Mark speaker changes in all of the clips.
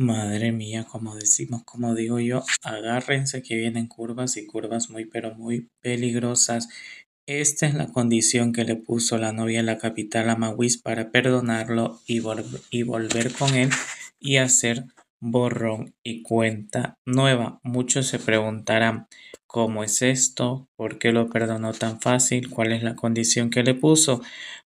Speaker 1: Madre mía, como decimos, como digo yo, agárrense que vienen curvas y curvas muy pero muy peligrosas. Esta es la condición que le puso la novia en la capital a Mawis para perdonarlo y, y volver con él y hacer borrón y cuenta nueva. Muchos se preguntarán cómo es esto, por qué lo perdonó tan fácil, cuál es la condición que le puso.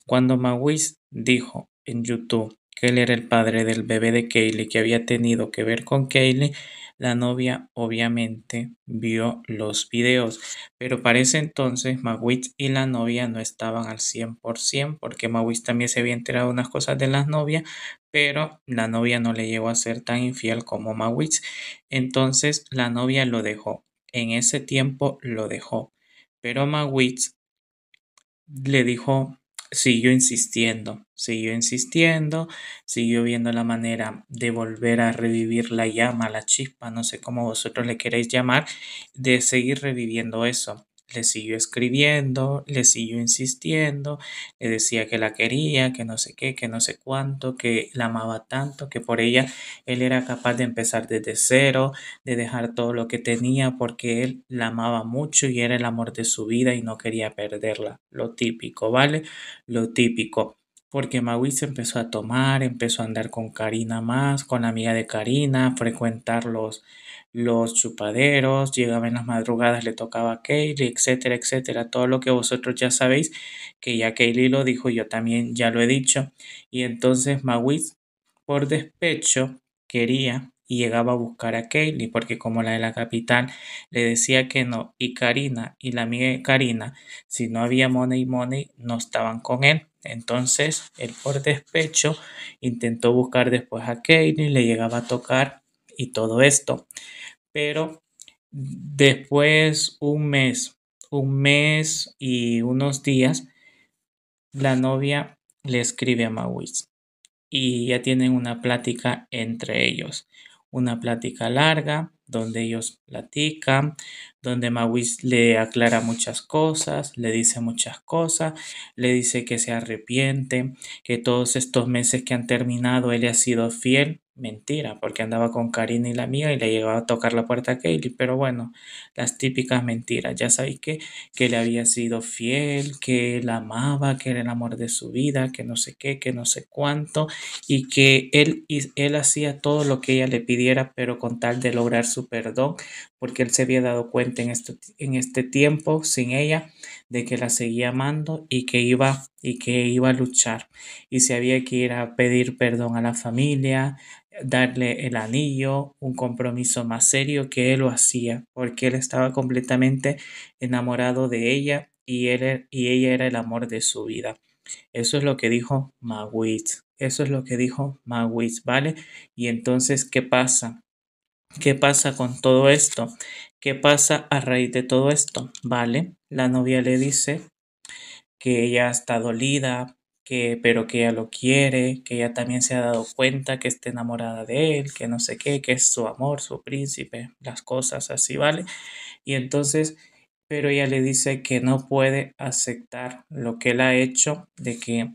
Speaker 1: Cuando Mawis dijo en YouTube que él era el padre del bebé de Kaylee que había tenido que ver con Kaylee. La novia obviamente vio los videos, pero parece ese entonces Magwitch y la novia no estaban al 100% porque Mawitz también se había enterado unas cosas de la novia, pero la novia no le llegó a ser tan infiel como Magwitch. Entonces la novia lo dejó. En ese tiempo lo dejó. Pero Magwitch le dijo siguió insistiendo, siguió insistiendo, siguió viendo la manera de volver a revivir la llama, la chispa, no sé cómo vosotros le queréis llamar, de seguir reviviendo eso le siguió escribiendo, le siguió insistiendo, le decía que la quería, que no sé qué, que no sé cuánto, que la amaba tanto, que por ella él era capaz de empezar desde cero, de dejar todo lo que tenía porque él la amaba mucho y era el amor de su vida y no quería perderla. Lo típico, ¿vale? Lo típico porque Maui empezó a tomar, empezó a andar con Karina más, con la amiga de Karina, frecuentar los, los chupaderos, llegaba en las madrugadas, le tocaba a Kaylee, etcétera, etcétera, todo lo que vosotros ya sabéis, que ya Kaylee lo dijo, yo también ya lo he dicho, y entonces Maui por despecho quería y llegaba a buscar a Kaylee, porque como la de la capital le decía que no, y Karina y la amiga de Karina, si no había money money, no estaban con él. Entonces, él por despecho intentó buscar después a Katie, le llegaba a tocar y todo esto. Pero después, un mes, un mes y unos días, la novia le escribe a Mawis y ya tienen una plática entre ellos una plática larga donde ellos platican, donde Mawis le aclara muchas cosas, le dice muchas cosas, le dice que se arrepiente, que todos estos meses que han terminado él ha sido fiel mentira, porque andaba con Karina y la amiga y le llegaba a tocar la puerta a Kaylee, pero bueno, las típicas mentiras, ya sabéis que, que le había sido fiel, que la amaba, que era el amor de su vida, que no sé qué, que no sé cuánto, y que él, él hacía todo lo que ella le pidiera, pero con tal de lograr su perdón, porque él se había dado cuenta este, en este, tiempo sin ella de que la seguía amando y que iba y que iba a luchar y se había que ir a pedir perdón a la familia darle el anillo un compromiso más serio que él lo hacía porque él estaba completamente enamorado de ella y él er, y ella era el amor de su vida eso es lo que dijo Mawitz. eso es lo que dijo Mawitz, vale y entonces qué pasa ¿Qué pasa con todo esto? ¿Qué pasa a raíz de todo esto? Vale, la novia le dice que ella está dolida, que, pero que ella lo quiere, que ella también se ha dado cuenta que está enamorada de él, que no sé qué, que es su amor, su príncipe, las cosas así, ¿vale? Y entonces pero ella le dice que no puede aceptar lo que él ha hecho, de que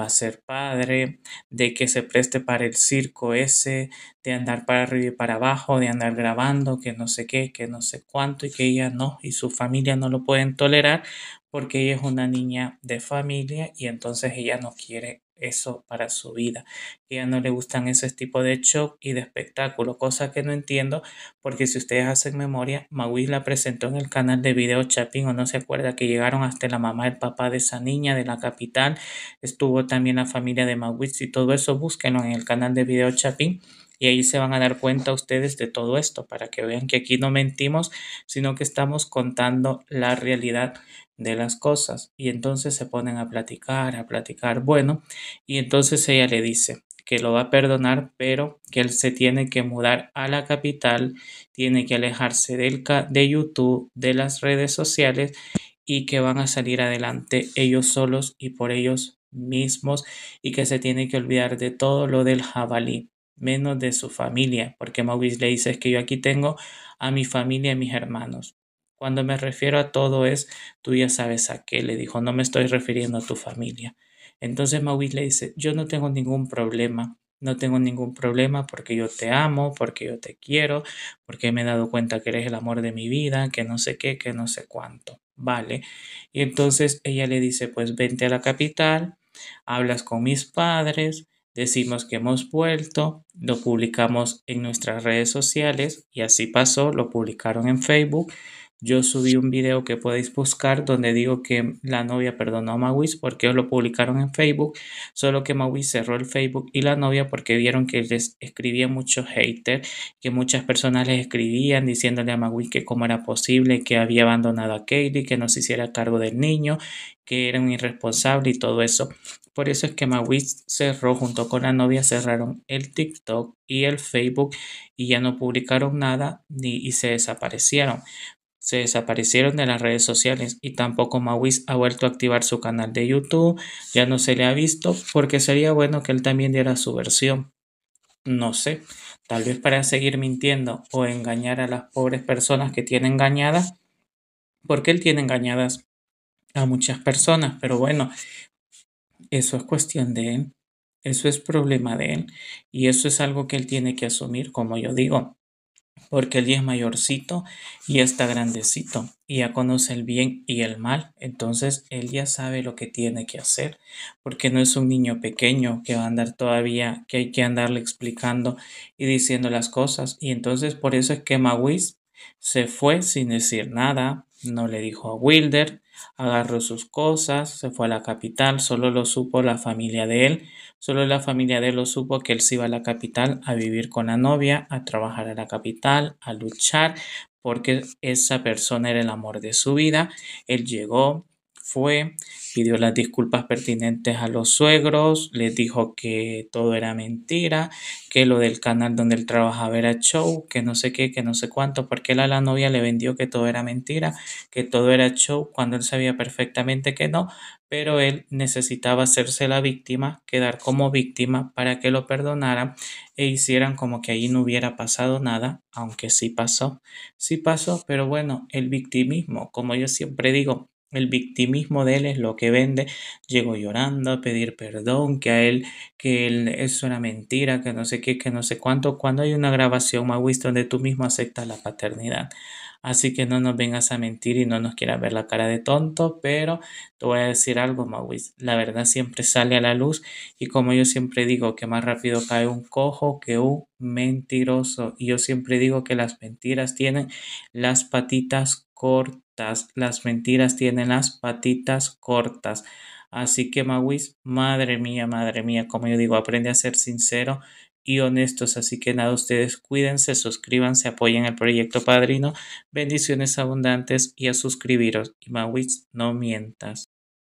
Speaker 1: va a ser padre, de que se preste para el circo ese, de andar para arriba y para abajo, de andar grabando, que no sé qué, que no sé cuánto, y que ella no, y su familia no lo pueden tolerar porque ella es una niña de familia y entonces ella no quiere eso para su vida. Que ya no le gustan esos tipo de show y de espectáculo, cosa que no entiendo, porque si ustedes hacen memoria, Maui la presentó en el canal de video Chapín, o no se acuerda que llegaron hasta la mamá, el papá de esa niña de la capital, estuvo también la familia de Maui, y todo eso búsquenlo en el canal de video Chapín y ahí se van a dar cuenta ustedes de todo esto para que vean que aquí no mentimos, sino que estamos contando la realidad de las cosas. Y entonces se ponen a platicar, a platicar, bueno, y entonces ella le dice que lo va a perdonar, pero que él se tiene que mudar a la capital, tiene que alejarse del de YouTube, de las redes sociales y que van a salir adelante ellos solos y por ellos mismos y que se tiene que olvidar de todo lo del jabalí menos de su familia, porque Maurice le dice es que yo aquí tengo a mi familia y a mis hermanos. Cuando me refiero a todo es, tú ya sabes a qué, le dijo, no me estoy refiriendo a tu familia. Entonces Maurice le dice, yo no tengo ningún problema, no tengo ningún problema porque yo te amo, porque yo te quiero, porque me he dado cuenta que eres el amor de mi vida, que no sé qué, que no sé cuánto. Vale. Y entonces ella le dice, pues vente a la capital, hablas con mis padres, decimos que hemos vuelto, lo publicamos en nuestras redes sociales y así pasó, lo publicaron en Facebook yo subí un video que podéis buscar donde digo que la novia perdonó a Mawis porque lo publicaron en Facebook, solo que Mawis cerró el Facebook y la novia porque vieron que les escribía muchos haters, que muchas personas les escribían diciéndole a Mawis que cómo era posible que había abandonado a Kaylee, que no se hiciera cargo del niño, que era un irresponsable y todo eso. Por eso es que Mawis cerró junto con la novia, cerraron el TikTok y el Facebook y ya no publicaron nada ni, y se desaparecieron se desaparecieron de las redes sociales y tampoco Mawis ha vuelto a activar su canal de YouTube, ya no se le ha visto porque sería bueno que él también diera su versión. No sé, tal vez para seguir mintiendo o engañar a las pobres personas que tiene engañadas, porque él tiene engañadas a muchas personas, pero bueno, eso es cuestión de él, eso es problema de él y eso es algo que él tiene que asumir, como yo digo porque él ya es mayorcito y está grandecito y ya conoce el bien y el mal. Entonces él ya sabe lo que tiene que hacer, porque no es un niño pequeño que va a andar todavía, que hay que andarle explicando y diciendo las cosas. Y entonces por eso es que Mawis se fue sin decir nada, no le dijo a Wilder, Agarró sus cosas, se fue a la capital, solo lo supo la familia de él, solo la familia de él lo supo que él se iba a la capital a vivir con la novia, a trabajar a la capital, a luchar, porque esa persona era el amor de su vida. Él llegó, fue, pidió las disculpas pertinentes a los suegros, les dijo que todo era mentira, que lo del canal donde él trabajaba era show, que no sé qué, que no sé cuánto, porque él a la novia le vendió que todo era mentira, que todo era show, cuando él sabía perfectamente que no, pero él necesitaba hacerse la víctima, quedar como víctima para que lo perdonaran e hicieran como que allí no hubiera pasado nada, aunque sí pasó, sí pasó, pero bueno, el victimismo, como yo siempre digo, el victimismo de él es lo que vende. Llegó llorando a pedir perdón, que a él, que él, es una mentira, que no sé qué, que no sé cuánto. Cuando hay una grabación, Mawis, donde tú mismo aceptas la paternidad. Así que no nos vengas a mentir y no nos quieras ver la cara de tonto, pero te voy a decir algo, Mawis. La verdad siempre sale a la luz y como yo siempre digo, que más rápido cae un cojo que un mentiroso. Y yo siempre digo que las mentiras tienen las patitas cortas. Las mentiras tienen las patitas cortas. Así que, Mawis, madre mía, madre mía, como yo digo, aprende a ser sincero y honestos. Así que nada, ustedes cuídense, suscríbanse, apoyen el proyecto Padrino. Bendiciones abundantes y a suscribiros. Y Mawitz, no mientas.